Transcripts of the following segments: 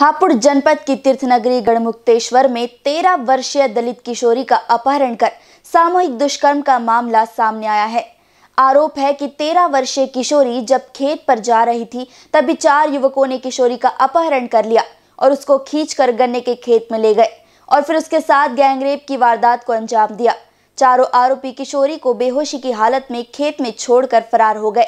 हापुड़ जनपद की तीर्थनगरी गढ़मुक्तेश्वर में तेरह वर्षीय दलित किशोरी का अपहरण कर सामूहिक दुष्कर्म का मामला सामने आया है आरोप है कि तेरह वर्षीय किशोरी जब खेत पर जा रही थी तभी चार युवकों ने किशोरी का अपहरण कर लिया और उसको खींच कर गन्ने के खेत में ले गए और फिर उसके साथ गैंगरेप की वारदात को अंजाम दिया चारों आरोपी किशोरी को बेहोशी की हालत में खेत में छोड़कर फरार हो गए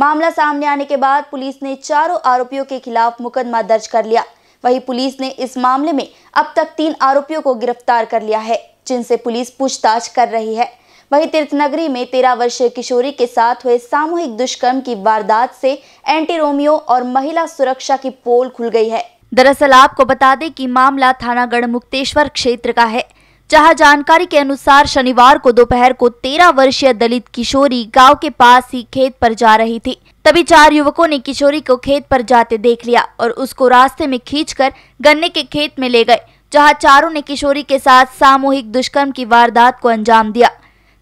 मामला सामने आने के बाद पुलिस ने चारों आरोपियों के खिलाफ मुकदमा दर्ज कर लिया वहीं पुलिस ने इस मामले में अब तक तीन आरोपियों को गिरफ्तार कर लिया है जिनसे पुलिस पूछताछ कर रही है वहीं तीर्थनगरी में तेरह वर्षीय किशोरी के साथ हुए सामूहिक दुष्कर्म की वारदात से एंटी रोमियो और महिला सुरक्षा की पोल खुल गई है दरअसल आपको बता दें कि मामला थाना गढ़ मुक्तेश्वर क्षेत्र का है जहां जानकारी के अनुसार शनिवार को दोपहर को तेरह वर्षीय दलित किशोरी गांव के पास ही खेत पर जा रही थी तभी चार युवकों ने किशोरी को खेत पर जाते देख लिया और उसको रास्ते में खींचकर गन्ने के खेत में ले गए जहां चारों ने किशोरी के साथ सामूहिक दुष्कर्म की वारदात को अंजाम दिया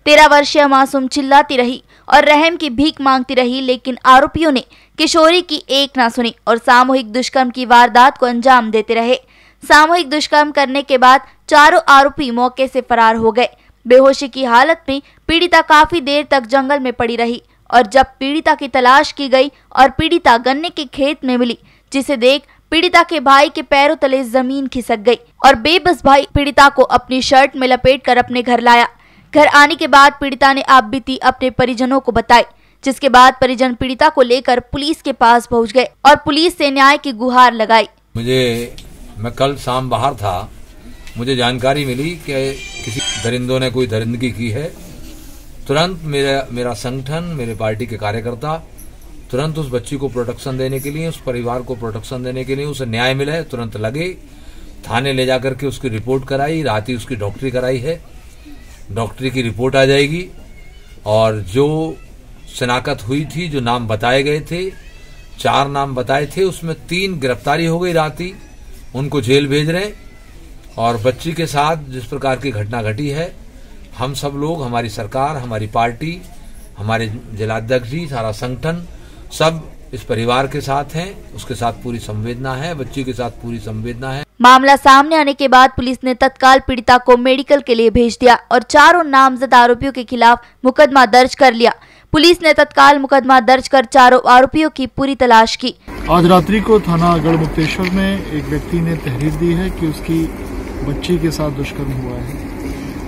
तेरह वर्षीय मासूम चिल्लाती रही और रहम की भीख मांगती रही लेकिन आरोपियों ने किशोरी की एक ना सुनी और सामूहिक दुष्कर्म की वारदात को अंजाम देते रहे सामूहिक दुष्कर्म करने के बाद चारों आरोपी मौके से फरार हो गए बेहोशी की हालत में पीड़िता काफी देर तक जंगल में पड़ी रही और जब पीड़िता की तलाश की गई और पीड़िता गन्ने के खेत में मिली जिसे देख पीड़िता के भाई के पैरों तले जमीन खिसक गई और बेबस भाई पीड़िता को अपनी शर्ट में लपेट कर अपने घर लाया घर आने के बाद पीड़िता ने आप बीती अपने परिजनों को बताई जिसके बाद परिजन पीड़िता को लेकर पुलिस के पास पहुंच गए और पुलिस से न्याय की गुहार लगाई मुझे मैं कल शाम बाहर था मुझे जानकारी मिली कि किसी दरिंदों ने कोई दरिंदगी की है तुरंत मेरा मेरा संगठन मेरे पार्टी के कार्यकर्ता तुरंत उस बच्ची को प्रोटेक्शन देने के लिए उस परिवार को प्रोटेक्शन देने के लिए उसे न्याय मिले तुरंत लगे थाने ले जाकर के उसकी रिपोर्ट कराई रात ही उसकी डॉक्टरी कराई है डॉक्टरी की रिपोर्ट आ जाएगी और जो शनाखत हुई थी जो नाम बताए गए थे चार नाम बताए थे उसमें तीन गिरफ्तारी हो गई रात उनको जेल भेज रहे और बच्ची के साथ जिस प्रकार की घटना घटी है हम सब लोग हमारी सरकार हमारी पार्टी हमारे जिलाध्यक्ष जी सारा संगठन सब इस परिवार के साथ हैं उसके साथ पूरी संवेदना है बच्ची के साथ पूरी संवेदना है मामला सामने आने के बाद पुलिस ने तत्काल पीड़िता को मेडिकल के लिए भेज दिया और चारों नामजद आरोपियों के खिलाफ मुकदमा दर्ज कर लिया पुलिस ने तत्काल मुकदमा दर्ज कर चारों आरोपियों की पूरी तलाश की आज रात्रि को थाना गढ़मुक्तेश्वर में एक व्यक्ति ने तहरीर दी है कि उसकी बच्ची के साथ दुष्कर्म हुआ है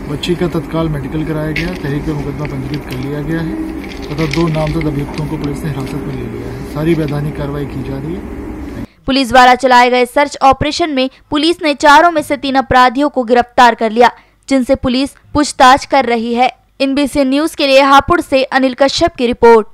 बच्ची का तत्काल मेडिकल कराया गया तहरीर का मुकदमा पंजीकृत कर लिया गया है तथा दो नामजद अभियुक्तों को पुलिस ने हिरासत में ले लिया है सारी वैधानिक कार्रवाई की जा रही है पुलिस द्वारा चलाए गए सर्च ऑपरेशन में पुलिस ने चारों में से तीन अपराधियों को गिरफ्तार कर लिया जिनसे पुलिस पूछताछ कर रही है एनबीसी न्यूज के लिए हापुड़ से अनिल कश्यप की रिपोर्ट